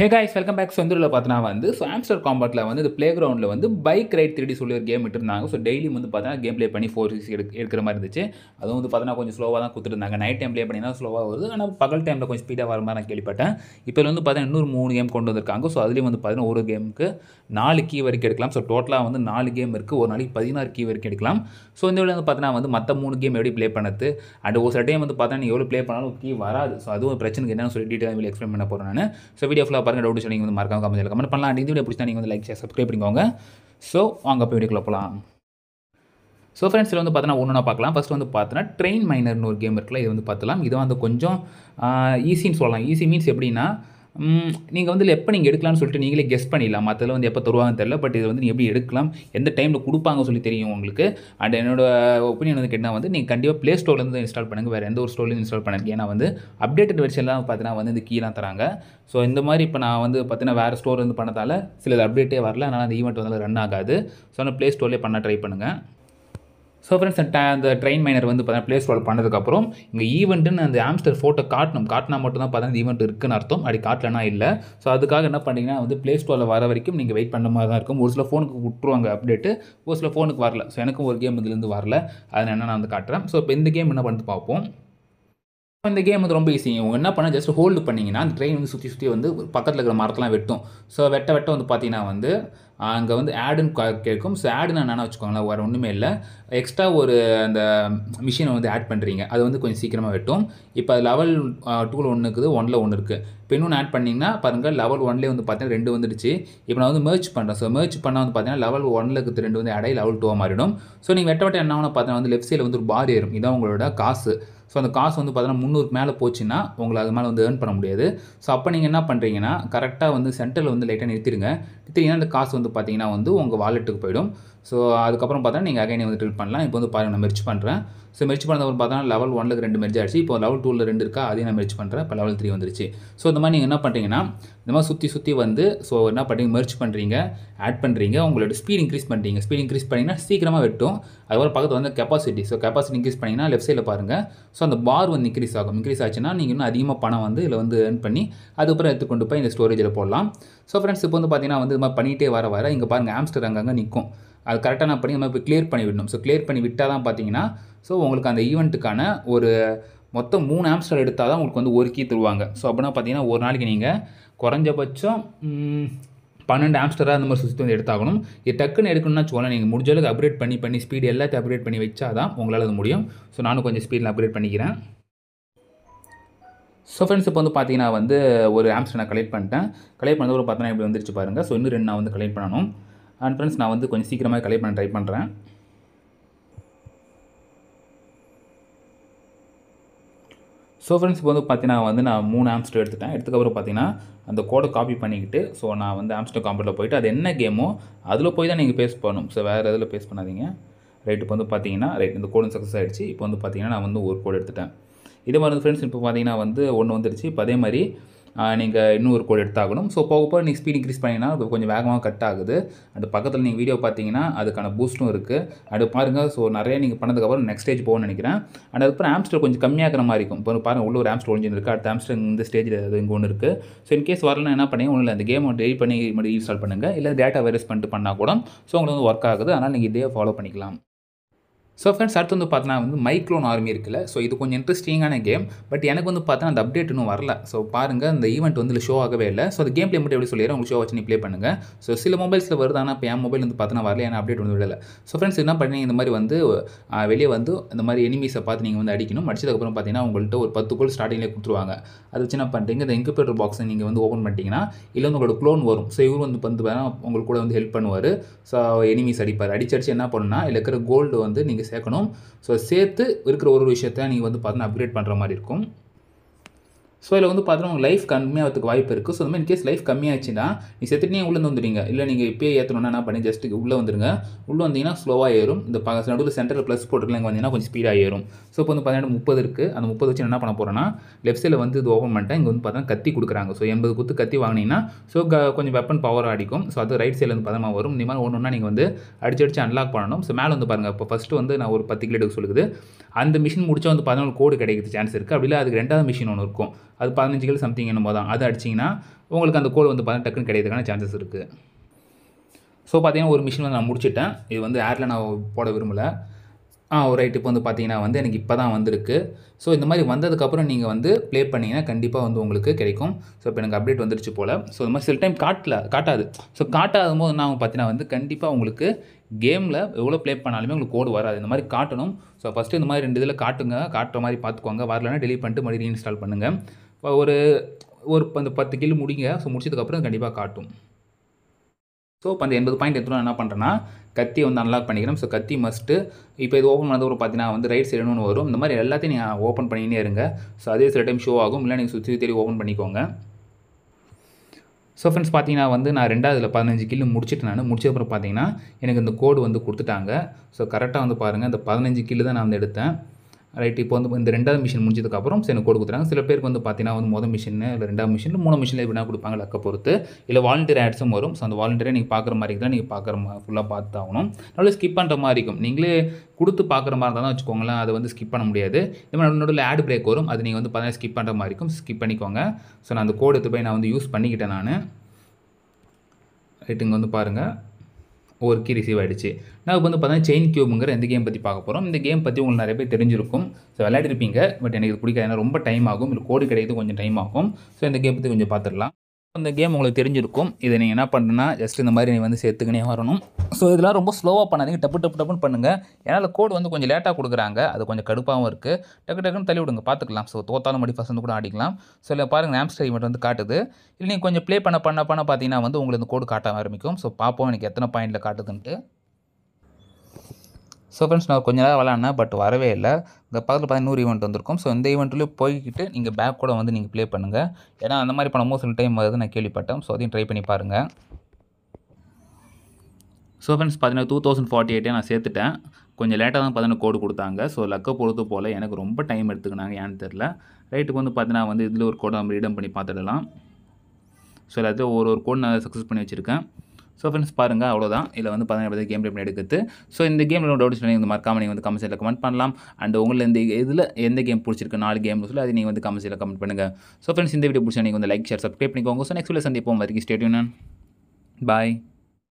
ஹே guys welcome back சொந்தரில் பார்த்தீங்கன்னா வந்து ஸோ ஆம்ஸ்டர் காம்பாட்டில் வந்து இந்த ப்ளே கிரௌண்டில் வந்து பைக் ரைட் த்ரீடி சொல்லி ஒரு கேம் விட்டுருந்தாங்க ஸோ டெய்லியும் வந்து பார்த்தீங்கன்னா கேம் ப்ளே பண்ணி ஃபோர் சிக்ஸ் எடுக்க எடுக்கிற மாதிரி இருந்துச்சு அதுவும் வந்து பார்த்தீங்கன்னா கொஞ்சம் ஸ்லோவாக தான் கொடுத்துருந்தாங்க நைட் டைம் ப்ளே பண்ணினா ஸ்லோவாக வருது ஆனால் பகல் டைமில் கொஞ்சம் ஸ்பீடாக வர மாதிரி நான் கேள்விப்பட்டேன் இப்போ வந்து பார்த்தீங்கன்னா இன்னொரு மூணு கேம் கொண்டு வந்திருக்காங்க ஸோ அதுலேயும் வந்து பார்த்தீங்கன்னா ஒரு கேமுக்கு நாலு கீ வரைக்கும் எடுக்கலாம் ஸோ டோட்டலாக வந்து நாலு கேம் இருக்குது ஒரு நாளைக்கு பதினாறு கீ வரைக்கும் எடுக்கலாம் ஸோ இந்த வந்து பார்த்தீங்கன்னா வந்து மற்ற மூணு கேம் எப்படி ப்ளே பண்ணுறது அண்ட் ஒரு சில டைம் வந்து பார்த்தீங்கன்னா எவ்வளோ ப்ளே பண்ணாலும் கீ வராது ஸோ அதுவும் பிரச்சனைக்கு என்னன்னு சொல்லி டீட்டெயில் எக்ஸ்பிளைன் பண்ண போகிறேன் நான் ஸோ வீடியோ ஃபுல்லாக பாருங்கள் டவுட் சொல்லி வந்து மறக்காம கமெண்ட் கமெண்ட் பண்ணலாம் அண்ட் இந்த வீடியோ பிடிச்சா நீங்கள் வந்து லைக் ஷேர் சப்ஸ்கிரைப் பண்ணிக்கோங்க ஸோ அங்கே போய் வீடியோக்குள்ள போகலாம் ஸோ ஃப்ரெண்ட்ஸ் இதில் வந்து பார்த்தோன்னா ஒன்று பார்க்கலாம் ஃபஸ்ட் வந்து பார்த்தோன்னா ட்ரெயின் மைனர்னு ஒரு கேம் இருக்குல்ல இது வந்து பார்த்தலாம் இது வந்து கொஞ்சம் ஈஸின்னு சொல்லலாம் ஈஸி மீன்ஸ் எப்படின்னா நீங்கள் வந்து எப்போ நீங்கள் எடுக்கலாம்னு சொல்லிட்டு நீங்களே கெஸ் பண்ணிடலாம் மற்றதில் வந்து எப்போ தருவாங்கன்னு தெரில பட் இது வந்து நீங்கள் எப்படி எடுக்கலாம் எந்த டைமில் கொடுப்பாங்க சொல்லி தெரியும் உங்களுக்கு அண்ட் என்னோட ஒப்பீனியன் வந்து கேட்டால் வந்து நீங்கள் கண்டிப்பாக ப்ளே ஸ்டோர்லேருந்து இன்ஸ்டால் பண்ணுங்கள் வேறு எந்த ஒரு ஸ்டோர்லேருந்து இன்ஸ்டால் பண்ணுங்க ஏன்னா வந்து அப்டேட்டட் வெர்ஷன்லாம் பார்த்தீங்கன்னா வந்து இந்த கீழாம் தராங்க ஸோ இந்த மாதிரி இப்போ நான் வந்து பார்த்தீங்கன்னா வேறு ஸ்டோர் வந்து பண்ணதால் சில அப்டேட்டே வரல அதனால் அந்த ஈவெண்ட் வந்து ரன் ஆகாது ஸோ நான் ப்ளே ஸ்டோர்லேயே பண்ண ட்ரை பண்ணுங்கள் ஸோ ஃப்ரெண்ட்ஸ் அந்த ட்ரெயின் மைனர் வந்து பார்த்தீங்கன்னா ப்ளே ஸ்டோர் பண்ணதுக்கப்புறம் இங்கே ஈவெண்ட்டுன்னு அந்த ஆம்ஸ்டர் ஃபோட்டோ காட்டணும் காட்டினா மட்டும் தான் பார்த்தீங்கன்னா ஈவெண்ட் இருக்குன்னு அர்த்தம் அப்படி காட்டலனா இல்லை ஸோ அதுக்காக என்ன பண்ணிங்கன்னா வந்து ப்ளே ஸ்டோரில் வர வரைக்கும் நீங்கள் வெயிட் பண்ண மாதிரி தான் இருக்கும் ஒரு சில ஃபோனுக்கு விட்டுருவாங்க அப்டேட்டு ஒரு சில ஃபோனுக்கு வரல ஸோ எனக்கும் ஒரு கேம் இதுலேருந்து வரல அதில் என்ன நான் வந்து காட்டுறேன் ஸோ இப்போ இந்த கேம் என்ன பண்ணிட்டு பார்ப்போம் இந்த கேம் வந்து ரொம்ப ஈஸிங்க உங்கள் என்ன பண்ணால் ஜஸ்ட் ஹோல்டு பண்ணிங்கன்னா அந்த ட்ரெயின் வந்து சுற்றி சுற்றி வந்து பக்கத்தில் இருக்கிற மரத்தெலாம் வெட்டும் ஸோ வெட்ட வெட்ட வந்து பார்த்தீங்கன்னா வந்து அங்கே வந்து ஆடுன்னு கேட்கும் ஸோ ஆடுனா என்னென்னா வச்சுக்கோங்களேன் வேறு ஒன்றுமே இல்லை எக்ஸ்ட்ரா ஒரு அந்த மிஷினை வந்து ஆட் பண்ணுறீங்க அது வந்து கொஞ்சம் சீக்கிரமாக வெட்டும் இப்போ அது லெவல் டூவில் ஒன்று இருக்குது ஒனில் ஒன்று இருக்குது இப்போ இன்னொன்று ஆட் பண்ணிங்கன்னா பாருங்கள் லெவல் ஒன்லேயே வந்து பார்த்தீங்கன்னா ரெண்டு வந்துடுச்சு இப்போ நான் வந்து மேர்ச் பண்ணுறேன் ஸோ மேர்ச் பண்ணால் வந்து பார்த்தீங்கன்னா லெவல் ஒனில் ரெண்டு வந்து அடை லெவல் டூவாக மாறிடும் ஸோ நீங்கள் வெட்ட வெட்ட என்ன பார்த்தீங்கன்னா வந்து லெஃப்ட் சைடில் வந்து ஒரு பார் ஏறும் இதான் உங்களோட காசு ஸோ அந்த காசு வந்து பார்த்தீங்கன்னா முந்நூறுக்கு மேலே போச்சுன்னா உங்களை அது மேலே வந்து ஏர்ன் பண்ண முடியாது ஸோ அப்போ நீங்கள் என்ன பண்ணுறீங்கன்னா கரெக்டாக வந்து சென்டரில் வந்து லைட்டாக நிறுத்திடுங்க நிறுத்திங்கன்னா அந்த காசு வந்து பார்த்தீங்கன்னா வந்து உங்கள் வாலெட்டுக்கு போயிடும் ஸோ அதுக்கப்புறம் பார்த்தா நீங்கள் அகைனே வந்து ட்ரீட் பண்ணலாம் இப்போ வந்து பாருங்கள் நான் மெர்ச் பண்ணுறேன் ஸோ மெர்ச் பண்ணதுக்கப்புறம் பார்த்தா லெவல் ஒன்லுக்கு ரெண்டு மெர்ஜ் ஆகிடுச்சு இப்போ லெவல் டூவில் ரெண்டு இருக்கா அதையும் நான் மெர்ச் பண்ணுறேன் இப்போ லெவல் த்ரீ வந்துருச்சு ஸோ இந்த மாதிரி நீங்கள் என்ன பண்ணுறீங்கன்னா இந்த மாதிரி சுற்றி சுற்றி வந்து ஸோ என்ன பண்ணுறீங்க மெர்ச் பண்ணுறீங்க ஆட் பண்ணுறீங்க உங்களோட ஸ்பீட் இன்க்ரீஸ் பண்ணுறீங்க ஸ்பீட் இன்க்ரீஸ் பண்ணிங்கன்னா சீக்கிரமாக வெட்டும் அதுக்கப்புறம் பக்கத்தில் வந்து கெப்பாசிட்டி ஸோ கெப்பாசிட்டி இன்க்ரீஸ் பண்ணிங்கன்னா லெஃப்ட் சைடில் பாருங்கள் ஸோ அந்த பார் வந்து இன்க்ரீஸ் ஆகும் இன்க்ரீஸ் ஆச்சுன்னா நீங்கள் இன்னும் அதிகமாக பணம் வந்து இதில் வந்து ஏர்ன் பண்ணி அதுக்கப்புறம் எடுத்து கொண்டு போய் இந்த ஸ்டோரேஜில் போடலாம் ஸோ ஃப்ரெண்ட்ஸ் இப்போ வந்து பார்த்தீங்கன்னா வந்து இது மாதிரி பண்ணிகிட்டே வர வர இங்கே பாருங்கள் ஆம்ஸ்டர் அங்கங்கே நிற்கும் அது கரெக்டாக நான் பண்ணி நம்ம இப்போ கிளியர் பண்ணி விடணும் ஸோ கிளியர் பண்ணி விட்டால் தான் பார்த்தீங்கன்னா ஸோ உங்களுக்கு அந்த ஈவெண்ட்டுக்கான ஒரு மொத்தம் மூணு ஆம்ஸ்டர் எடுத்தால் தான் உங்களுக்கு வந்து ஒரு கீ தருவாங்க ஸோ அப்படின்னா பார்த்தீங்கன்னா ஒரு நாளைக்கு நீங்கள் குறைஞ்சபட்சம் பன்னெண்டு ஆம்ஸ்டராக அந்த மாதிரி சுற்றி வந்து எடுத்தாகணும் இது டக்குன்னு எடுக்கணும்னா வச்சுக்கோங்களேன் நீங்கள் முடிஞ்ச அளவுக்கு அப்டேட் பண்ணி பண்ணி ஸ்பீடு எல்லாத்தையும் அப்டேட் பண்ணி வச்சா தான் உங்களால் அது முடியும் ஸோ நானும் கொஞ்சம் ஸ்பீடில் அப்டேட் பண்ணிக்கிறேன் ஸோ ஃப்ரெண்ட்ஸ் இப்போ வந்து பார்த்தீங்கன்னா வந்து ஒரு ஆம்ஸ்டர் நான் கலெக்ட் பண்ணிட்டேன் கலெக்ட் பண்ணது ஒரு பார்த்தீங்கன்னா இப்படி வந்துருச்சு பாருங்கள் ஸோ இன்னும் ரெண்டு நான் வந்து கலெக்ட் பண்ணணும் அண்ட் ஃப்ரெண்ட்ஸ் நான் வந்து கொஞ்சம் சீக்கிரமாக கலெக்ட் பண்ண ட்ரை பண்ணுறேன் ஸோ ஃப்ரெண்ட்ஸ் இப்போ வந்து பார்த்தீங்கன்னா வந்து நான் மூணு ஆம்ஸ்டர் எடுத்துட்டேன் எடுத்துக்கப்புறம் பார்த்தீங்கன்னா அந்த கோடை காப்பி பண்ணிக்கிட்டு ஸோ நான் வந்து ஆம்ஸ்டர் காம்பெட்டில் போயிட்டு அது என்ன கேமோ அதில் போய் தான் நீங்கள் பேஸ் பண்ணணும் ஸோ வேறு எதில் பேஸ் பண்ணாதீங்க ரைட் இப்போ வந்து பார்த்தீங்கன்னா ரைட் இந்த கோடும் சக்ஸஸ் ஆகிடுச்சு இப்போ வந்து பார்த்தீங்கன்னா நான் வந்து ஒரு கோடு எடுத்துட்டேன் இதே மாதிரி ஃப்ரெண்ட்ஸ் இப்போ பார்த்தீங்கன்னா வந்து ஒன்று வந்துடுச்சு இப்போ அதே மாதிரி நீங்கள் இன்னும் ஒரு கோடு எடுத்தாகணும் ஸோ போக போக நீங்கள் ஸ்பீட் இன்க்ரீஸ் பண்ணிங்கன்னா கொஞ்சம் வேகமாக கட் ஆகுது அது பக்கத்தில் நீங்கள் வீடியோ பார்த்தீங்கன்னா அதுக்கான பூஸ்ட்டும் இருக்குது அது பாருங்கள் ஸோ நிறைய நீங்கள் பண்ணதுக்கப்புறம் நெக்ஸ்ட் ஸ்டேஜ் போகணும்னு நினைக்கிறேன் அண்ட் அதுக்கப்புறம் ஆம்ஸ்டர் கொஞ்சம் கம்மியாகிற மாதிரி இருக்கும் இப்போ பாருங்கள் உள்ள ஒரு ஆம்ஸ்டர் ஒழிஞ்சு இருக்குது அடுத்த ஆம்ஸ்டர் இந்த ஸ்டேஜில் அது இங்கே ஒன்று இருக்குது ஸோ இன் கேஸ் வரலாம் என்ன பண்ணி ஒன்றும் இல்லை அந்த கேம் டெலிட் பண்ணி மட்டும் இன்ஸ்டால் பண்ணுங்கள் இல்லை டேட்டா வைரஸ் பண்ணிட்டு பண்ணால் கூட ஸோ உங்களுக்கு வந்து ஒர்க் ஆகுது அதனால் நீங்கள் இதே ஃபாலோ பண்ணிக்கலாம் ஸோ ஃப்ரெண்ட்ஸ் அடுத்து வந்து பார்த்தினா வந்து மைக்ரோன் ஆர்மி இருக்குல்ல ஸோ இது கொஞ்சம் இன்ட்ரெஸ்டிங்கான கேம் பட் எனக்கு வந்து பார்த்தா அந்த அப்டேட் இன்னும் வரல ஸோ பாருங்கள் அந்த ஈவெண்ட் வந்து ஷோ ஆகவே இல்லை ஸோ அது கேம் பிளே மட்டும் எப்படி சொல்லிடுறேன் உங்களுக்கு ஷோ வச்சு நீ ப்ளே பண்ணுங்கள் ஸோ சில மொபைல்ஸில் வருது ஆனால் இப்போ என் மொபைல் வந்து பார்த்தா வரல ஏன்னா அப்டேட் வந்து விடலை ஸோ ஃப்ரெண்ட்ஸ் என்ன பண்ணி இந்த மாதிரி வந்து வெளியே வந்து இந்த மாதிரி எனிமீஸை பார்த்து நீங்கள் வந்து அடிக்கணும் அடிச்சதுக்கப்புறம் பார்த்தீங்கன்னா உங்கள்கிட்ட ஒரு பத்து கோல் ஸ்டார்டிங்லேயே கொடுத்துருவாங்க அது வச்சு என்ன பண்ணுறீங்க இந்த இன்குபேட்டர் பாக்ஸை நீங்கள் வந்து ஓப்பன் பண்ணிட்டீங்கன்னா இல்லை வந்து உங்களோட க்ளோன் வரும் ஸோ இவரும் வந்து வந்து உங்களுக்கு கூட வந்து ஹெல்ப் பண்ணுவார் ஸோ எனிமீஸ் அடிப்பார் அடிச்சு அடிச்சு என்ன பண்ணுன்னா இல்லை இருக்கிற கோல்டு வந்து நீங்கள் சேர்க்கணும் ஸோ சேர்த்து இருக்கிற ஒரு விஷயத்தை நீங்கள் வந்து பார்த்தீங்கன்னா அப்கிரேட் பண்ணுற மாதிரி இருக்கும் ஸோ இதில் வந்து பார்த்தோன்னா உங்கள் லைஃப் கம்மியாகிறதுக்கு வாய்ப்பு இருக்குது ஸோ இந்த இன்கேஸ் லைஃப் கம்மியாச்சுன்னா நீ செத்துட்டு நீங்கள் உள்ளே வந்துடுங்க இல்லை நீங்கள் இப்போயே ஏற்றணும்னா என்ன பண்ணி ஜஸ்ட்டு உள்ளே வந்துடுங்க உள்ளே வந்தீங்கன்னா ஸ்லோவாக ஏறும் இந்த பக்கத்தில் நடுவில் சென்டரில் ப்ளஸ் போட்டுக்கலாம் இங்கே வந்தீங்கன்னா கொஞ்சம் ஸ்பீடாக ஏறும் ஸோ இப்போ வந்து பார்த்தீங்கன்னா முப்பது இருக்குது அந்த முப்பது வச்சு என்ன பண்ண போகிறேன்னா லெஃப்ட் சைடில் வந்து இது ஓப்பன் பண்ணிட்டேன் இங்கே வந்து பார்த்தீங்கன்னா கத்தி கொடுக்குறாங்க ஸோ எண்பது குத்து கத்தி வாங்கினீங்கன்னா ஸோ கொஞ்சம் வெப்பன் பவர் அடிக்கும் ஸோ அது ரைட் சைடில் வந்து பதமாக வரும் இந்த மாதிரி ஒன்று நீங்கள் வந்து அடிச்சு அடிச்சு அன்லாக் பண்ணணும் ஸோ மேலே வந்து பாருங்கள் இப்போ ஃபஸ்ட்டு வந்து நான் ஒரு பத்து கிலோ எடுக்க சொல்லுது அந்த மிஷின் முடிச்சா வந்து பதினாலு கோடு கிடைக்கிறது சான்ஸ் இருக்குது அப்படி இல்லை அதுக்கு ரெண்டாவது மிஷின் ஒன்று இருக்கும் அது பதினஞ்சு கிலோ சம்திங் என்னமோ தான் அது அடிச்சிங்கன்னா உங்களுக்கு அந்த கோடு வந்து பார்த்தீங்கன்னா டக்குன்னு கிடைக்கிறதுக்கான சான்சஸ் இருக்குது ஸோ பார்த்தீங்கன்னா ஒரு மிஷின் வந்து நான் முடிச்சுட்டேன் இது வந்து ஏரில் நான் போட விரும்பலை ஆ ரைட் இப்போ வந்து பார்த்தீங்கன்னா வந்து எனக்கு இப்போ தான் வந்திருக்கு ஸோ இந்த மாதிரி வந்ததுக்கப்புறம் நீங்கள் வந்து ப்ளே பண்ணிங்கன்னா கண்டிப்பாக வந்து உங்களுக்கு கிடைக்கும் ஸோ இப்போ எனக்கு அப்டேட் வந்துருச்சு போல் ஸோ இந்த மாதிரி சில டைம் காட்டல காட்டாது ஸோ காட்டாத போது நான் பார்த்தீங்கன்னா வந்து கண்டிப்பாக உங்களுக்கு கேமில் எவ்வளோ ப்ளே பண்ணாலுமே உங்களுக்கு கோடு வராது இந்த மாதிரி காட்டணும் ஸோ ஃபஸ்ட்டு இந்த மாதிரி ரெண்டு இதில் காட்டுங்க காட்டுற மாதிரி பார்த்துக்கோங்க வரலன்னா டெலிட் பண்ணிட்டு மறுபடியும் ரீஇன்ஸ்டால் பண்ணுங்கள் ஒரு ஒரு அந்த பத்து கிலோ முடிங்க ஸோ முடிச்சதுக்கப்புறம் கண்டிப்பாக காட்டும் ஸோ இப்போ அந்த எண்பது பாயிண்ட் எடுத்துகிட்டு என்ன பண்ணுறேன்னா கத்தி வந்து அன்லாக் பண்ணிக்கிறோம் ஸோ கத்தி மஸ்ட்டு இப்போ இது ஓப்பன் பண்ணதுக்கப்புறம் பார்த்தீங்கன்னா வந்து ரைட் சைடு ஒன்று வரும் இந்த மாதிரி எல்லாத்தையும் நீங்கள் ஓப்பன் பண்ணினே இருங்க ஸோ அதே சில டைம் ஷோ ஆகும் இல்லை நீங்கள் சுற்றி தேடி ஓப்பன் பண்ணிக்கோங்க ஸோ ஃப்ரெண்ட்ஸ் பார்த்தீங்கன்னா வந்து நான் ரெண்டாவதுல பதினஞ்சு கில்லு முடிச்சுட்டு நான் அப்புறம் பார்த்தீங்கன்னா எனக்கு இந்த கோடு வந்து கொடுத்துட்டாங்க ஸோ கரெக்டாக வந்து பாருங்கள் இந்த பதினஞ்சு கில்லு தான் நான் வந்து எடுத்தேன் ரைட் இப்போ வந்து இந்த ரெண்டாவது மிஷின் முடிஞ்சதுக்கப்புறம் சரி கோடு கொடுத்துறாங்க சில பேருக்கு வந்து பார்த்தீங்கன்னா வந்து மொதல் மிஷின் இல்லை ரெண்டாவது மிஷின் மூணு மிஷினில் எப்படின்னா கொடுப்பாங்க லக்க பொறுத்து இல்லை வாலண்டியர் ஆட்ஸும் வரும் ஸோ அந்த வாலண்டியரை நீங்கள் பார்க்குற மாதிரி தான் நீங்கள் பார்க்குற மாதிரி ஃபுல்லாக பார்த்து ஆகணும் நல்லா ஸ்கிப் பண்ணுற மாதிரி இருக்கும் நீங்களே கொடுத்து பார்க்குற மாதிரி தான் வச்சுக்கோங்களேன் அதை வந்து ஸ்கிப் பண்ண முடியாது இந்த மாதிரி நடுவில் ஆட் பிரேக் வரும் அது நீங்கள் வந்து பார்த்தீங்கன்னா ஸ்கிப் பண்ணுற மாதிரி இருக்கும் ஸ்கிப் பண்ணிக்கோங்க ஸோ நான் அந்த கோடு எடுத்து போய் நான் வந்து யூஸ் பண்ணிக்கிட்டேன் நான் ரைட்டுங்க வந்து பாருங்கள் ஒரு கீ ரிசீவ் ஆகிடுச்சு நான் இப்போ வந்து பார்த்தீங்கன்னா செயின் கியூபுங்கிற இந்த கேம் பற்றி பார்க்க போகிறோம் இந்த கேம் பற்றி உங்களுக்கு நிறைய பேர் தெரிஞ்சிருக்கும் ஸோ விளையாடிருப்பீங்க பட் எனக்கு இது பிடிக்காது ஏன்னா ரொம்ப டைம் ஆகும் இல்லை கோடு கிடையாது கொஞ்சம் டைம் ஆகும் ஸோ இந்த கேம் பற்றி கொஞ்சம் பார்த்துடலாம் அந்த கேம் உங்களுக்கு தெரிஞ்சிருக்கும் இதை நீங்கள் என்ன பண்ணுன்னா ஜஸ்ட் இந்த மாதிரி நீங்கள் வந்து சேர்த்துக்கினே வரணும் ஸோ இதெல்லாம் ரொம்ப ஸ்லோவாக பண்ணாதீங்க டப்பு டப்பு டப்புன்னு பண்ணுங்கள் ஏன்னா கோடு வந்து கொஞ்சம் லேட்டாக கொடுக்குறாங்க அது கொஞ்சம் கடுப்பாகவும் இருக்குது டக்கு டக்குன்னு தள்ளி விடுங்க பார்த்துக்கலாம் ஸோ தோத்தாலும் மடி ஃபஸ்ட் வந்து கூட ஆடிக்கலாம் ஸோ இல்லை பாருங்கள் ஆம்ஸ்டர் மட்டும் வந்து காட்டுது இல்லை நீங்கள் கொஞ்சம் ப்ளே பண்ண பண்ண பண்ண பார்த்தீங்கன்னா வந்து உங்களுக்கு இந்த கோடு காட்ட ஆரம்பிக்கும் ஸோ பார்ப்போம் எனக்கு எத்தனை பாயிண்டில் காட்டுதுன்ட்டு ஸோ ஃப்ரெண்ட்ஸ் நான் கொஞ்ச நேரம் விளாட்னேன் பட் வரவே இல்லை இந்த பக்கத்தில் பார்த்தீங்கன்னா நூறு ஈவெண்ட் வந்திருக்கும் ஸோ இந்த ஈவெண்ட்லேயும் போய்கிட்டு நீங்கள் பேக் கூட வந்து நீங்கள் ப்ளே பண்ணுங்கள் ஏன்னா அந்த மாதிரி பண்ணும்போது சில டைம் வருது நான் கேள்விப்பட்டேன் ஸோ அதையும் ட்ரை பண்ணி பாருங்கள் ஸோ ஃப்ரெண்ட்ஸ் பார்த்தீங்கன்னா டூ தௌசண்ட் ஃபார்ட்டி எயிட்டே நான் சேர்த்துட்டேன் கொஞ்சம் லேட்டாக தான் பார்த்தீங்கன்னா கோடு கொடுத்தாங்க ஸோ லக்கை பொறுத்து போல் எனக்கு ரொம்ப டைம் எடுத்துக்கினாங்க ஏன்னு தெரில ரைட்டுக்கு வந்து பார்த்தீங்கன்னா வந்து இதில் ஒரு கோடை நம்ம ரீடம் பண்ணி பார்த்துடலாம் ஸோ எல்லாத்தையும் ஒரு ஒரு கோடு நான் சக்ஸஸ் பண்ணி வச்சுருக்கேன் ஸோ ஃப்ரெண்ட்ஸ் பாருங்கள் அவ்வளோதான் இதில் வந்து பதினேழு கேம் எப்படி எடுத்து ஸோ இந்த கேமில் டவுட்ஸ் நீங்கள் வந்து மறக்காம நீங்கள் வந்து கமெண்ட்ஸில் கமெண்ட் பண்ணலாம் அண்ட் உங்களில் இந்த இதில் எந்த கேம் பிடிச்சிருக்கு நாலு கேம் சொல்லி அதை நீங்கள் வந்து கமெண்ட்ஸில் கமெண்ட் பண்ணுங்கள் ஸோ ஃப்ரெண்ட்ஸ் இந்த வீடியோ பிடிச்சா நீங்கள் வந்து லைக் ஷேர் சப்ஸ்கிரைப் பண்ணிக்கோங்க ஸோ நெக்ஸ்ட் வீடியோ சந்திப்போம் வரைக்கும் ஸ்டேட்யூன் பாய்